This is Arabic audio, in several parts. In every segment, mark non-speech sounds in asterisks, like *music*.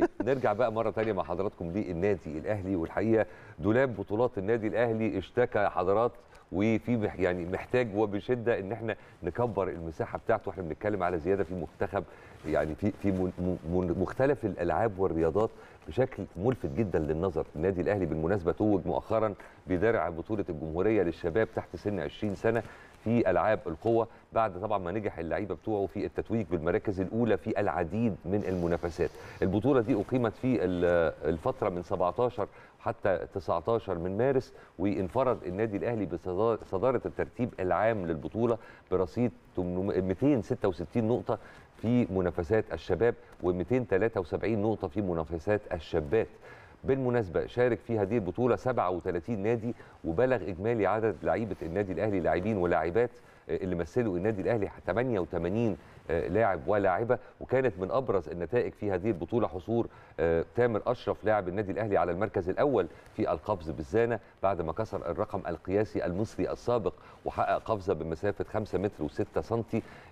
طيب نرجع بقى مره ثانيه مع حضراتكم للنادي الاهلي والحقيقه دولاب بطولات النادي الاهلي اشتكى حضرات وفي يعني محتاج وبشده ان احنا نكبر المساحه بتاعته احنا بنتكلم على زياده في منتخب يعني في في مختلف الالعاب والرياضات بشكل ملفت جدا للنظر النادي الاهلي بالمناسبه توج مؤخرا بدرع بطوله الجمهوريه للشباب تحت سن 20 سنه في العاب القوه بعد طبعا ما نجح اللعيبه بتوعه في التتويج بالمراكز الاولى في العديد من المنافسات البطوله دي اقيمت في الفتره من 17 حتى 19 من مارس وانفرد النادي الاهلي بصداره الترتيب العام للبطوله برصيد 266 نقطه في منافسات الشباب و273 نقطه في منافسات الشابات بالمناسبه شارك في هذه البطوله 37 نادي وبلغ اجمالي عدد لعيبه النادي الاهلي لاعبين ولاعبات آه، اللي مثلوا النادي الاهلي 88 آه، لاعب ولاعبه وكانت من ابرز النتائج في هذه البطوله حصور آه، تامر اشرف لاعب النادي الاهلي على المركز الاول في القفز بالزانه بعد ما كسر الرقم القياسي المصري السابق وحقق قفزه بمسافه 5 متر و6 سم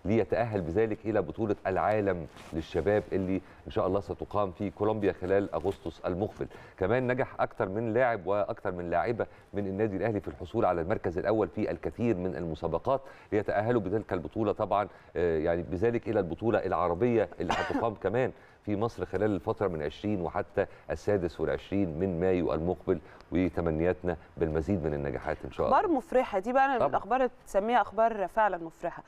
ليتاهل بذلك الى بطوله العالم للشباب اللي ان شاء الله ستقام في كولومبيا خلال اغسطس المقبل كمان نجح اكثر من لاعب واكثر من لاعبه من النادي الاهلي في الحصول على المركز الاول في الكثير من المسابقات ليتاهلوا بتلك البطوله طبعا آه، يعني ذلك الى البطوله العربيه اللي هتقام *laughs* كمان في مصر خلال الفتره من 20 وحتى السادس والعشرين من مايو المقبل وتمنياتنا بالمزيد من النجاحات ان شاء الله. اخبار مفرحه دي بقى من الاخبار تسميها اخبار فعلا مفرحه.